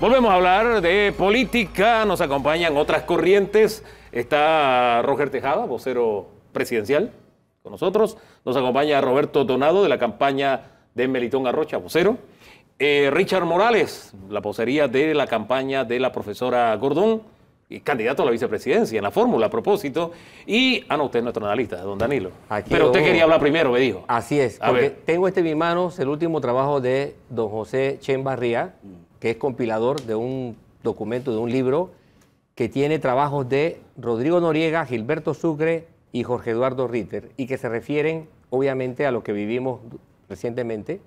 Volvemos a hablar de política, nos acompañan otras corrientes. Está Roger Tejada, vocero presidencial, con nosotros. Nos acompaña Roberto Donado de la campaña de Melitón Arrocha, vocero. Eh, Richard Morales, la posería de la campaña de la profesora Gordón, y candidato a la vicepresidencia en la fórmula a propósito. Y, ah, no, usted es nuestro analista, don Danilo. Pero usted quería hablar primero, me dijo. Así es, porque tengo este en mis manos el último trabajo de don José Chen Barría mm que es compilador de un documento, de un libro, que tiene trabajos de Rodrigo Noriega, Gilberto Sucre y Jorge Eduardo Ritter, y que se refieren obviamente a lo que vivimos recientemente.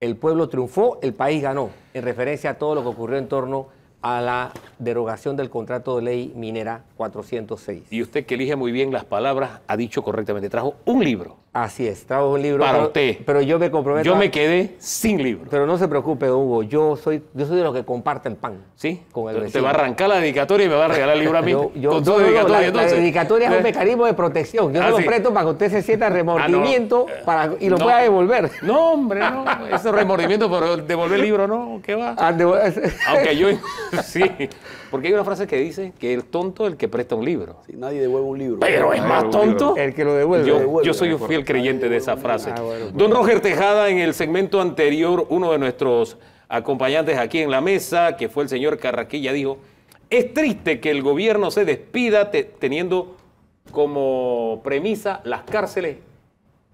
El pueblo triunfó, el país ganó, en referencia a todo lo que ocurrió en torno a la derogación del contrato de ley minera 406. Y usted que elige muy bien las palabras, ha dicho correctamente, trajo un libro. Así es, trajo un libro. Para usted. Pero yo me comprometo. Yo me quedé sin libro. Pero no se preocupe, Hugo. Yo soy, yo soy de los que comparten pan. Sí. Con Te va a arrancar la dedicatoria y me va a regalar el libro a mí. con dedicatoria, la, dedicatoria es un mecanismo de protección. Yo ah, lo presto para que usted se sienta ah, remordimiento para, y lo pueda devolver. No, hombre, no. Ese remordimiento por devolver el libro, no. ¿Qué va? Ah, Aunque yo. Sí. Porque hay una frase que dice que el tonto es el que presta un libro. Sí, nadie devuelve un libro. Pero es más tonto el que lo Yo, devuelve, yo soy un fiel creyente de esa frase. Ah, pues. Don Roger Tejada, en el segmento anterior, uno de nuestros acompañantes aquí en la mesa, que fue el señor Carraquilla, dijo, es triste que el gobierno se despida teniendo como premisa las cárceles.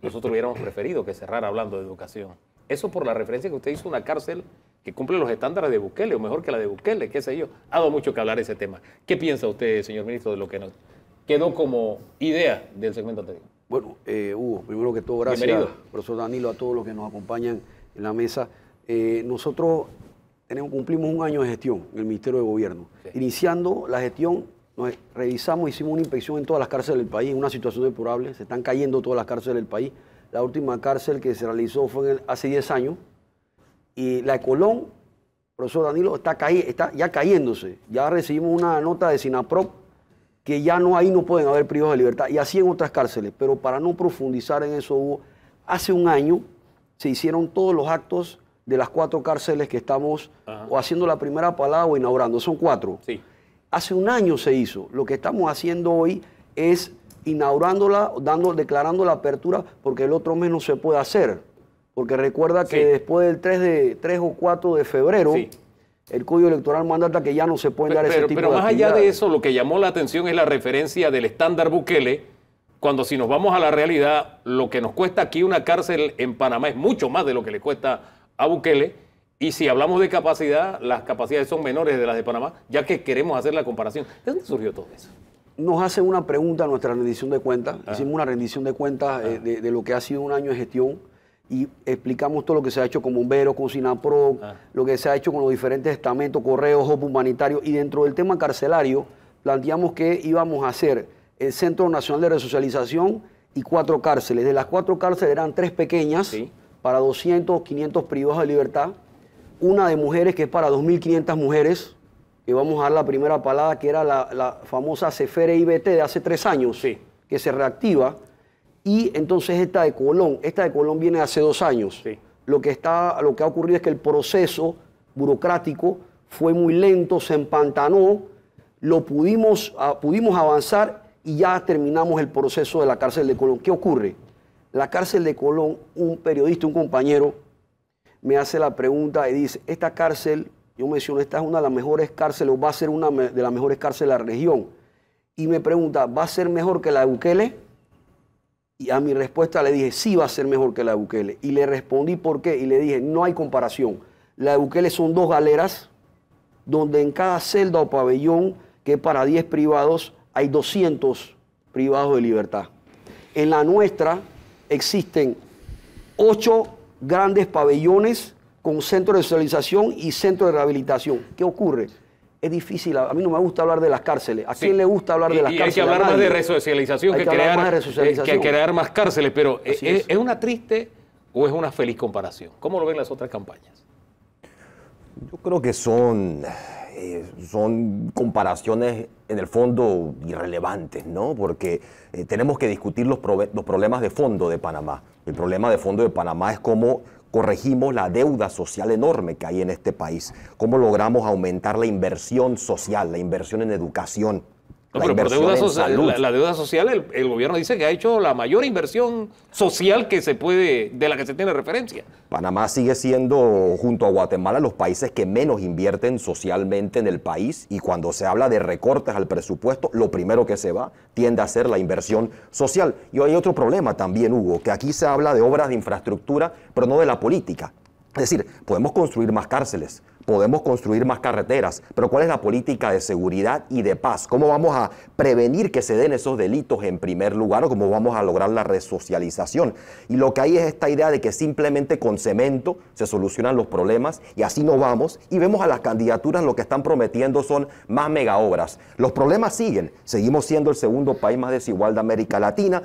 Nosotros hubiéramos preferido que cerrara hablando de educación. Eso por la referencia que usted hizo, una cárcel que cumple los estándares de Bukele, o mejor que la de Bukele, qué sé yo. Ha dado mucho que hablar ese tema. ¿Qué piensa usted, señor ministro, de lo que nos quedó como idea del segmento anterior? Bueno, eh, Hugo, primero que todo, gracias, profesor Danilo, a todos los que nos acompañan en la mesa. Eh, nosotros cumplimos un año de gestión en el Ministerio de Gobierno. Iniciando la gestión, nos revisamos, hicimos una inspección en todas las cárceles del país, en una situación depurable, se están cayendo todas las cárceles del país. La última cárcel que se realizó fue hace 10 años y la de Colón, profesor Danilo, está, está ya cayéndose. Ya recibimos una nota de SINAPROC que ya no ahí no pueden haber privados de libertad y así en otras cárceles. Pero para no profundizar en eso, hubo, hace un año se hicieron todos los actos de las cuatro cárceles que estamos o haciendo la primera palabra o inaugurando. Son cuatro. Hace un año se hizo. Lo que estamos haciendo hoy es inaugurándola, dando, declarando la apertura, porque el otro mes no se puede hacer. Porque recuerda que después del 3, de, o 4 de febrero el Código Electoral mandata que ya no se pueden dar ese pero, tipo pero más allá de eso, lo que llamó la atención es la referencia del estándar Bukele, cuando si nos vamos a la realidad, lo que nos cuesta aquí una cárcel en Panamá es mucho más de lo que le cuesta a Bukele, y si hablamos de capacidad, las capacidades son menores de las de Panamá, ya que queremos hacer la comparación. ¿De dónde surgió todo eso? Nos hacen una pregunta nuestra rendición de cuentas, ah. hicimos una rendición de cuentas eh, ah. de lo que ha sido un año de gestión y explicamos todo lo que se ha hecho con bomberos, con SINAPRO, ah. lo que se ha hecho con los diferentes estamentos, correos, o humanitarios. Y dentro del tema carcelario, planteamos que íbamos a hacer el Centro Nacional de Resocialización y cuatro cárceles. De las cuatro cárceles eran tres pequeñas para 200, 500 privados de libertad, una de mujeres que es para 2.500 mujeres, que vamos a dar la primera palada, que era la, famosa Cefere IBT de hace tres años, que se reactiva y entonces esta de Colón, esta de Colón viene hace dos años. Lo, que está, lo que ha ocurrido es que el proceso burocrático fue muy lento, se empantanó, lo pudimos, ah, pudimos avanzar y ya terminamos el proceso de la cárcel de Colón. ¿Qué ocurre? La cárcel de Colón, un periodista, un compañero, me hace la pregunta y dice, esta cárcel, yo menciono, esta es una de las mejores cárceles, o va a ser una de las mejores cárceles de la región. Y me pregunta, ¿va a ser mejor que la de Bukele? Y a mi respuesta le dije, sí va a ser mejor que la de Bukele. Y le respondí por qué. Y le dije, no hay comparación. La de Bukele son dos galeras donde en cada celda o pabellón, que para 10 privados, hay 200 privados de libertad. En la nuestra existen 8 grandes pabellones con centro de socialización y centro de rehabilitación. ¿Qué ocurre? es difícil, a mí no me gusta hablar de las cárceles. ¿A quién le gusta hablar de las cárceles? hay que hablar más de resocialización, que, crear, más eh, que crear más cárceles, pero eh, eh, es, una triste o es una feliz comparación? ¿Cómo lo ven las otras campañas? Yo creo que son, son comparaciones en el fondo irrelevantes, ¿no? Porque tenemos que discutir los problemas de fondo de Panamá. El problema de fondo de Panamá es cómo corregimos la deuda social enorme que hay en este país? ¿Cómo logramos aumentar la inversión social, la inversión en educación? pero por deuda social, la, deuda social, el, gobierno dice que ha hecho la mayor inversión social que se puede, de la que se tiene referencia. Panamá sigue siendo, junto a Guatemala, los países que menos invierten socialmente en el país y cuando se habla de recortes al presupuesto, lo primero que se va tiende a ser la inversión social. Y hay otro problema también, Hugo, que aquí se habla de obras de infraestructura, pero no de la política. Es decir, podemos construir más cárceles, podemos construir más carreteras, pero ¿cuál es la política de seguridad y de paz? ¿Cómo vamos a prevenir que se den esos delitos en primer lugar o cómo vamos a lograr la resocialización? Y lo que hay es esta idea de que simplemente con cemento se solucionan los problemas y así no vamos y vemos a las candidaturas lo que están prometiendo son más mega obras. Los problemas siguen, seguimos siendo el segundo país más desigual de América Latina,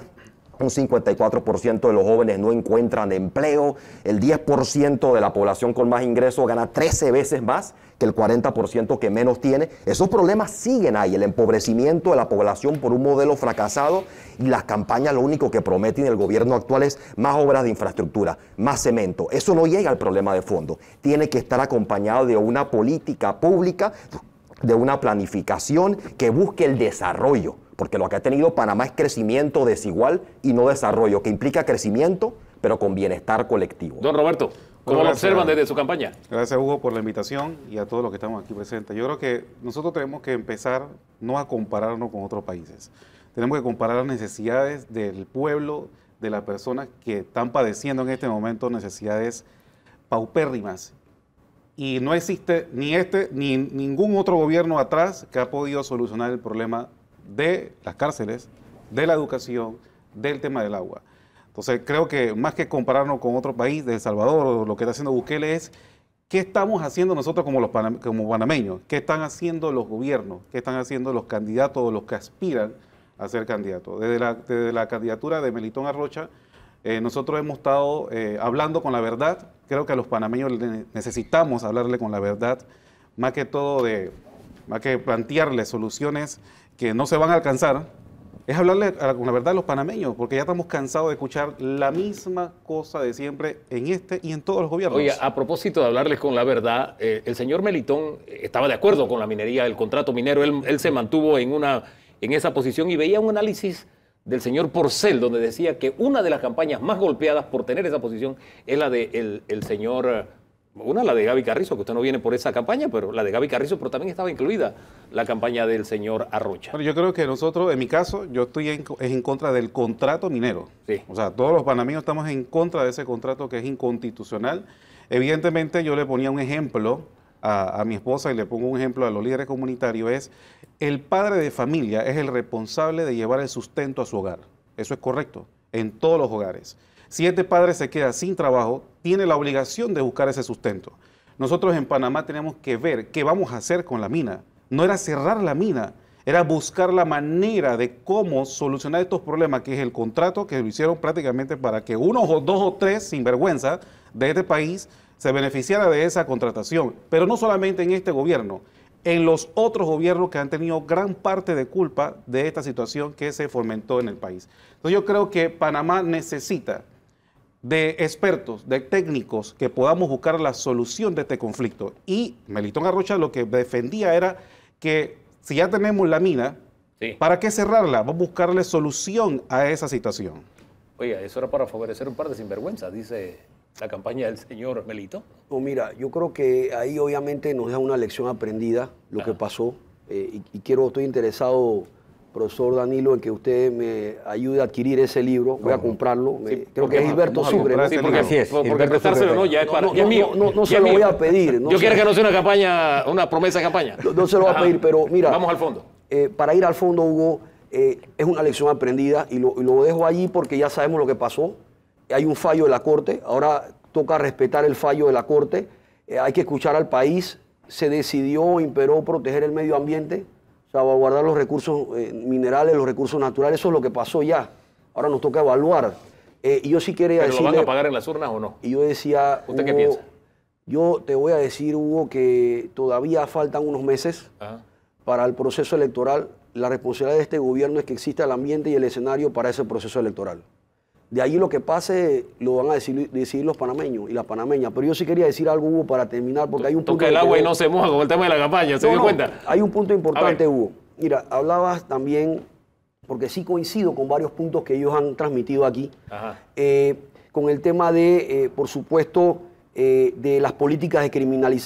un 54% de los jóvenes no encuentran empleo, el 10% de la población con más ingresos gana 13 veces más que el 40% que menos tiene. Esos problemas siguen ahí, el empobrecimiento de la población por un modelo fracasado y las campañas lo único que prometen el gobierno actual es más obras de infraestructura, más cemento. Eso no llega al problema de fondo. Tiene que estar acompañado de una política pública, de una planificación que busque el desarrollo porque lo que ha tenido Panamá es crecimiento desigual y no desarrollo, que implica crecimiento, pero con bienestar colectivo. Don Roberto, ¿cómo lo observan desde su campaña? Gracias, Hugo, por la invitación y a todos los que estamos aquí presentes. Yo creo que nosotros tenemos que empezar no a compararnos con otros países. Tenemos que comparar las necesidades del pueblo, de las personas que están padeciendo en este momento necesidades paupérrimas y no existe ni este ni ningún otro gobierno atrás que ha podido solucionar el problema de las cárceles, de la educación, del tema del agua. Entonces creo que más que compararnos con otro país, de El Salvador, lo que está haciendo Bukele es qué estamos haciendo nosotros como, los panameños, qué están haciendo los gobiernos, qué están haciendo los candidatos, o los que aspiran a ser candidatos. Desde la, candidatura de Melitón Arrocha, eh, nosotros hemos estado eh, hablando con la verdad. Creo que a los panameños necesitamos hablarle con la verdad, más que todo de, más que plantearle soluciones que no se van a alcanzar, es hablarle con la, verdad a los panameños, porque ya estamos cansados de escuchar la misma cosa de siempre en este y en todos los gobiernos. Oye, a propósito de hablarles con la verdad, eh, el señor Melitón estaba de acuerdo con la minería, el contrato minero, él, se mantuvo en, una, en esa posición y veía un análisis del señor Porcel, donde decía que una de las campañas más golpeadas por tener esa posición es la del de el señor una, la de Gaby Carrizo, que usted no viene por esa campaña, pero la de Gaby Carrizo, pero también estaba incluida la campaña del señor Arrocha. yo creo que nosotros, en mi caso, yo estoy en, es en contra del contrato minero. O sea, todos los panameños estamos en contra de ese contrato que es inconstitucional. Evidentemente, yo le ponía un ejemplo a mi esposa y le pongo un ejemplo a los líderes comunitarios, es el padre de familia es el responsable de llevar el sustento a su hogar. Eso es correcto, en todos los hogares. Si este padre se queda sin trabajo, tiene la obligación de buscar ese sustento. Nosotros en Panamá tenemos que ver qué vamos a hacer con la mina. No era cerrar la mina, era buscar la manera de cómo solucionar estos problemas, que es el contrato que lo hicieron prácticamente para que uno o dos o tres sinvergüenza de este país se beneficiara de esa contratación. Pero no solamente en este gobierno, en los otros gobiernos que han tenido gran parte de culpa de esta situación que se fomentó en el país. Entonces yo creo que Panamá necesita de expertos, de técnicos que podamos buscar la solución de este conflicto. Y Melitón Arrocha lo que defendía era que si ya tenemos la mina, ¿para qué cerrarla? Vamos a buscarle solución a esa situación. Oiga, eso era para favorecer un par de sinvergüenzas, dice la campaña del señor Melito. No, mira, yo creo que ahí obviamente nos da una lección aprendida lo que pasó eh, y, y quiero, estoy interesado profesor Danilo, en que usted me ayude a adquirir ese libro. Voy a comprarlo. creo que es Gilberto Sucre. Sí, porque así es. Porque no, ya es para. No, no, mío, no, se lo voy a pedir. Yo quiero que no sea una campaña, una promesa de campaña. No, se lo voy a pedir, pero mira. Vamos al fondo. Eh, para ir al fondo, Hugo, eh, es una lección aprendida y lo, dejo allí porque ya sabemos lo que pasó. Hay un fallo de la Corte. Ahora toca respetar el fallo de la Corte. Eh, hay que escuchar al país. Se decidió, imperó proteger el medio ambiente guardar los recursos eh, minerales, los recursos naturales, eso es lo que pasó ya. Ahora nos toca evaluar. Eh, y yo sí quería ¿Pero lo van a pagar en las urnas o no? Y yo decía... ¿Usted qué piensa? Yo te voy a decir, Hugo, que todavía faltan unos meses para el proceso electoral. La responsabilidad de este gobierno es que exista el ambiente y el escenario para ese proceso electoral. De ahí lo que pase lo van a decir, decidir los panameños y las panameñas. Pero yo sí quería decir algo, Hugo, para terminar, porque hay un punto... Toca el agua y no se moja con el tema de la campaña, ¿se dio cuenta? Hay un punto importante, Hugo. Mira, hablabas también, porque sí coincido con varios puntos que ellos han transmitido aquí, eh, con el tema de, eh, por supuesto, eh, de las políticas de,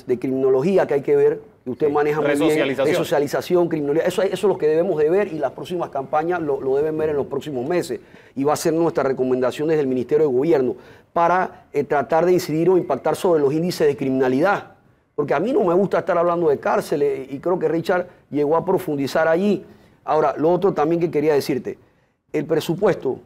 de criminología que hay que ver usted maneja muy bien, de socialización, criminalidad. Eso, eso, es lo que debemos de ver y las próximas campañas lo, deben ver en los próximos meses. Y va a ser nuestra recomendación desde el Ministerio de Gobierno para eh, tratar de incidir o impactar sobre los índices de criminalidad. Porque a mí no me gusta estar hablando de cárceles y creo que Richard llegó a profundizar allí. Ahora, lo otro también que quería decirte, el presupuesto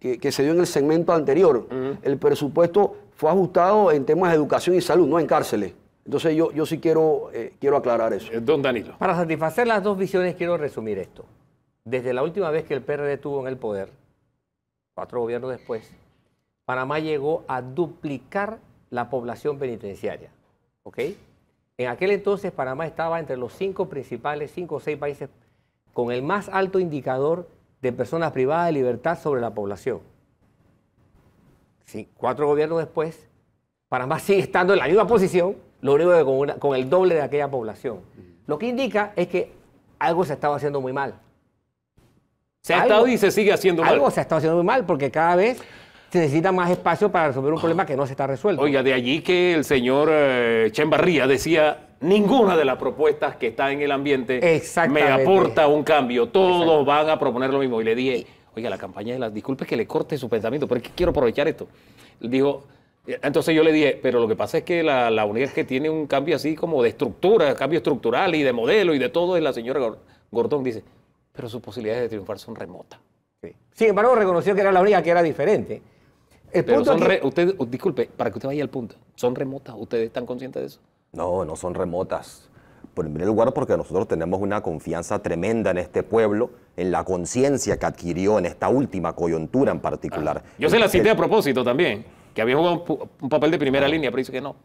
que, se dio en el segmento anterior, el presupuesto fue ajustado en temas de educación y salud, no en cárceles. Entonces yo, sí quiero, eh, quiero aclarar eso. Eh, don Danilo. Para satisfacer las dos visiones quiero resumir esto. Desde la última vez que el PRD estuvo en el poder, cuatro gobiernos después, Panamá llegó a duplicar la población penitenciaria. ¿Ok? En aquel entonces Panamá estaba entre los cinco principales, cinco o seis países con el más alto indicador de personas privadas de libertad sobre la población. cuatro gobiernos después, Panamá sigue estando en la misma posición, lo único que con, el doble de aquella población. Lo que indica es que algo se estaba haciendo muy mal. Se ha estado y se sigue haciendo mal. Algo se ha estado haciendo muy mal porque cada vez se necesita más espacio para resolver un problema que no se está resuelto. Oiga, de allí que el señor eh, Chembarría decía, ninguna de las propuestas que está en el ambiente me aporta un cambio, todos van a proponer lo mismo. Y le dije, oiga, la campaña de las, disculpe que le corte su pensamiento, pero que quiero aprovechar esto. Dijo, entonces yo le dije, pero lo que pasa es que la, la única que tiene un cambio así como de estructura, cambio estructural y de modelo y de todo es la señora Gordón. Dice, pero sus posibilidades de triunfar son remotas. Sin embargo, reconoció que era la única que era diferente. usted, oh, disculpe, para que usted vaya al punto, ¿son remotas? ¿Ustedes están conscientes de eso? No, no son remotas. Por primer lugar, porque nosotros tenemos una confianza tremenda en este pueblo, en la conciencia que adquirió en esta última coyuntura en particular. Ah, yo se la cité a propósito también que había jugado un, papel de primera línea, pero dice que no.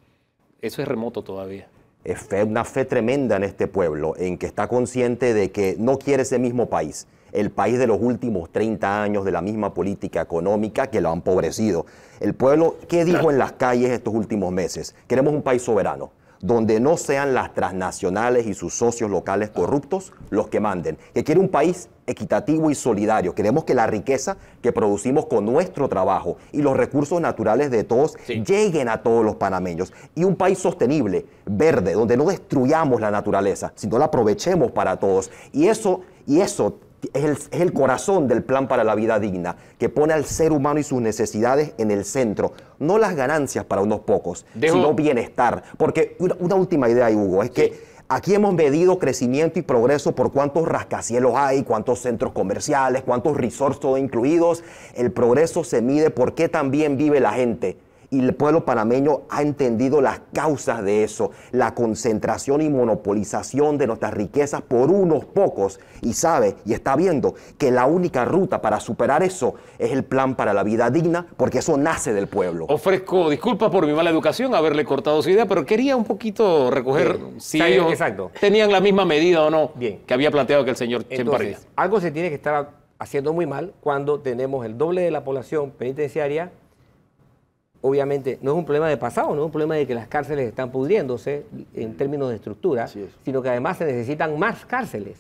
Eso es remoto todavía. Es una fe tremenda en este pueblo, en que está consciente de que no quiere ese mismo país el país de los últimos 30 años de la misma política económica que lo ha empobrecido. El pueblo, ¿qué dijo en las calles estos últimos meses? Queremos un país soberano donde no sean las transnacionales y sus socios locales corruptos los que manden, que quiere un país equitativo y solidario. Queremos que la riqueza que producimos con nuestro trabajo y los recursos naturales de todos lleguen a todos los panameños. Y un país sostenible, verde, donde no destruyamos la naturaleza, sino la aprovechemos para todos. Y eso, y eso es el, corazón del plan para la vida digna, que pone al ser humano y sus necesidades en el centro. No las ganancias para unos pocos, sino bienestar. Porque una, última idea, Hugo, es que aquí hemos medido crecimiento y progreso por cuántos rascacielos hay, cuántos centros comerciales, cuántos resorts incluidos. El progreso se mide por qué también vive la gente y el pueblo panameño ha entendido las causas de eso, la concentración y monopolización de nuestras riquezas por unos pocos y sabe y está viendo que la única ruta para superar eso es el plan para la vida digna porque eso nace del pueblo. Ofrezco disculpas por mi mala educación haberle cortado su idea, pero quería un poquito recoger si ellos tenían la misma medida o no Bien. que había planteado que el señor Entonces, Algo se tiene que estar haciendo muy mal cuando tenemos el doble de la población penitenciaria obviamente, no es un problema de pasado, no es un problema de que las cárceles están pudriéndose en términos de estructura, sino que además se necesitan más cárceles.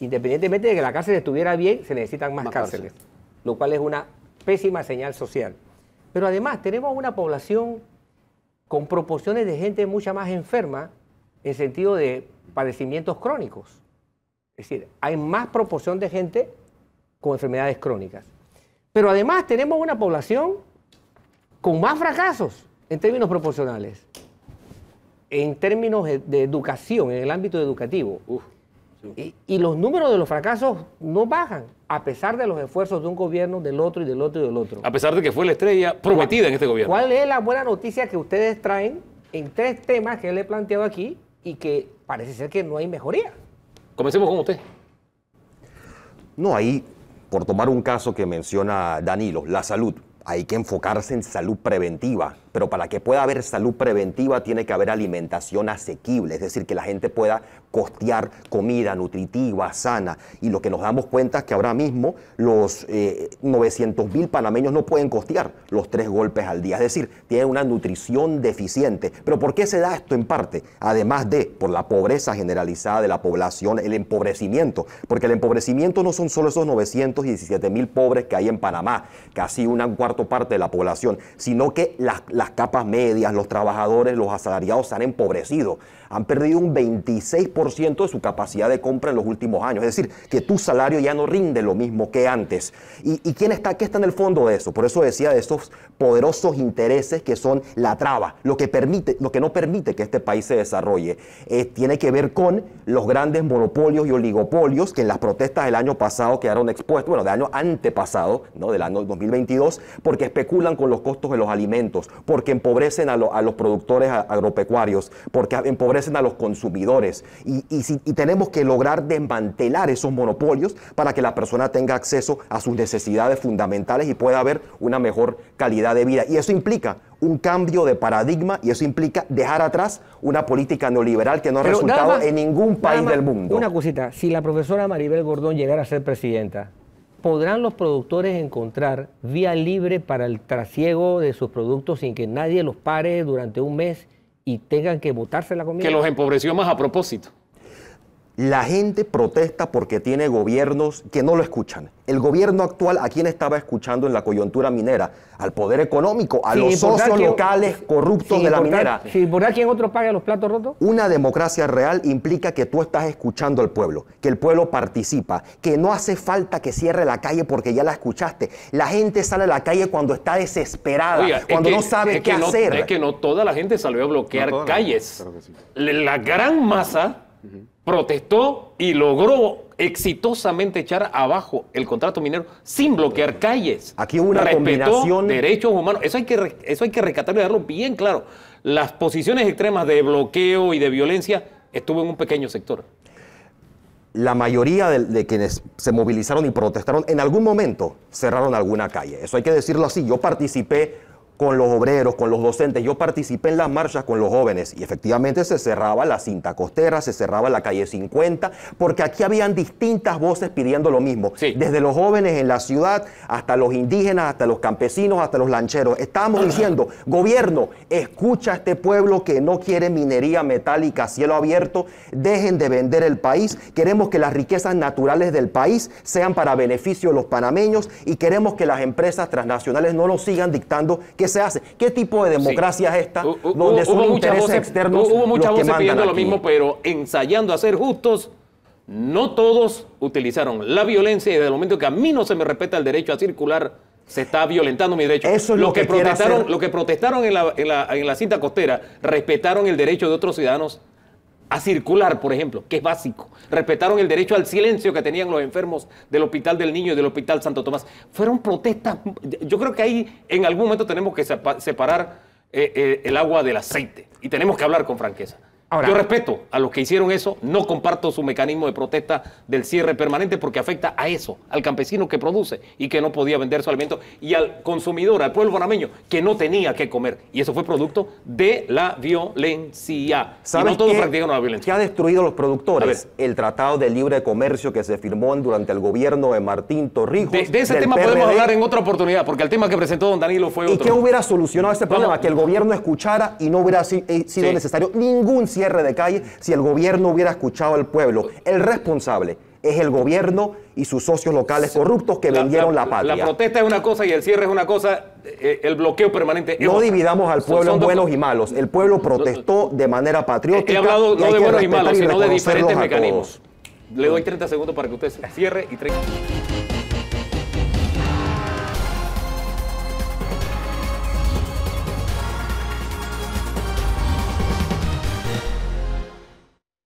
independientemente de que la cárcel estuviera bien, se necesitan más, cárceles, lo cual es una pésima señal social. Pero además tenemos una población con proporciones de gente mucha más enferma en sentido de padecimientos crónicos. Es decir, hay más proporción de gente con enfermedades crónicas. Pero además tenemos una población con más fracasos en términos proporcionales, en términos e, de educación, en el ámbito educativo. y, y, los números de los fracasos no bajan, a pesar de los esfuerzos de un gobierno, del otro y del otro y del otro. A pesar de que fue la estrella prometida en este gobierno. ¿Cuál es la buena noticia que ustedes traen en tres temas que le he planteado aquí y que parece ser que no hay mejoría? Comencemos con usted. No, ahí, por tomar un caso que menciona Danilo, la salud hay que enfocarse en salud preventiva, pero para que pueda haber salud preventiva tiene que haber alimentación asequible, es decir, que la gente pueda costear comida nutritiva, sana. Y lo que nos damos cuenta es que ahora mismo los 900 eh, mil panameños no pueden costear los tres golpes al día, es decir, tienen una nutrición deficiente. Pero ¿por qué se da esto en parte? Además de por la pobreza generalizada de la población, el empobrecimiento, porque el empobrecimiento no son solo esos 917 mil pobres que hay en Panamá, casi una cuarta parte de la población, sino que las capas medias, los trabajadores, los asalariados se han empobrecido. Han perdido un 26% de su capacidad de compra en los últimos años. Es decir, que tu salario ya no rinde lo mismo que antes. ¿Y, quién está, qué está en el fondo de eso? Por eso decía de esos poderosos intereses que son la traba, lo que, permite, lo que no permite que este país se desarrolle. Eh, tiene que ver con los grandes monopolios y oligopolios que en las protestas del año pasado quedaron expuestos, bueno, del año antepasado, ¿no? del año 2022, porque especulan con los costos de los alimentos, porque empobrecen a, los productores agropecuarios, porque empobrecen a los consumidores. Y, si, tenemos que lograr desmantelar esos monopolios para que la persona tenga acceso a sus necesidades fundamentales y pueda haber una mejor calidad de vida. Y eso implica un cambio de paradigma y eso implica dejar atrás una política neoliberal que no ha resultado en ningún país del mundo. Una cosita, si la profesora Maribel Gordón llegara a ser presidenta, ¿podrán los productores encontrar vía libre para el trasiego de sus productos sin que nadie los pare durante un mes y tengan que botarse la comida? Que los empobreció más a propósito. La gente protesta porque tiene gobiernos que no lo escuchan. El gobierno actual, ¿a quién estaba escuchando en la coyuntura minera? Al poder económico, a los socios locales corruptos de la minera. ¿y por quién otro paga los platos rotos? Una democracia real implica que tú estás escuchando al pueblo, que el pueblo participa, que no hace falta que cierre la calle porque ya la escuchaste. La gente sale a la calle cuando está desesperada, cuando no sabe qué hacer. No, es que no toda la gente salió a bloquear calles. La, gran masa protestó y logró exitosamente echar abajo el contrato minero sin bloquear calles. Aquí hubo una Respetó derechos humanos. Eso hay que eso hay que y darlo bien claro. Las posiciones extremas de bloqueo y de violencia estuvo en un pequeño sector. La mayoría de quienes se movilizaron y protestaron en algún momento cerraron alguna calle. Eso hay que decirlo así. Yo participé con los obreros, con los docentes. Yo participé en las marchas con los jóvenes y efectivamente se cerraba la cinta costera, se cerraba la calle 50, porque aquí habían distintas voces pidiendo lo mismo. Desde los jóvenes en la ciudad hasta los indígenas, hasta los campesinos, hasta los lancheros. Estábamos ah. diciendo, gobierno, escucha a este pueblo que no quiere minería metálica a cielo abierto, dejen de vender el país, queremos que las riquezas naturales del país sean para beneficio de los panameños y queremos que las empresas transnacionales no nos sigan dictando ¿Qué se hace? ¿Qué tipo de democracia es esta donde son intereses voces, externos Hubo muchas voces pidiendo lo mismo, pero ensayando a ser justos, no todos utilizaron la violencia y desde el momento que a mí no se me respeta el derecho a circular, se está violentando mi derecho. Eso es lo, que, protestaron, Lo que protestaron en la, en, en la cinta costera, respetaron el derecho de otros ciudadanos a circular, por ejemplo, que es básico. Respetaron el derecho al silencio que tenían los enfermos del Hospital del Niño y del Hospital Santo Tomás. Fueron protestas. Yo creo que ahí en algún momento tenemos que separar eh, eh, el agua del aceite y tenemos que hablar con franqueza. Yo respeto a los que hicieron eso, no comparto su mecanismo de protesta del cierre permanente porque afecta a eso, al campesino que produce y que no podía vender su alimento y al consumidor, al pueblo anameño que no tenía que comer. Y eso fue producto de la violencia. y no todos practican la violencia. ¿Qué ha destruido los productores? El Tratado de Libre Comercio que se firmó durante el gobierno de Martín Torrijos. De, ese tema podemos hablar en otra oportunidad porque el tema que presentó don Danilo fue otro. ¿Y qué hubiera solucionado ese problema? Que el gobierno escuchara y no hubiera eh, sido necesario ningún cierre cierre de calle si el gobierno hubiera escuchado al pueblo. El responsable es el gobierno y sus socios locales corruptos que vendieron la, patria. La protesta es una cosa y el cierre es una cosa, eh, eh, el bloqueo permanente. No dividamos al pueblo en buenos y malos. El pueblo protestó de manera patriótica. no de buenos y malos, sino de diferentes mecanismos. Le doy 30 segundos para que usted cierre y 30.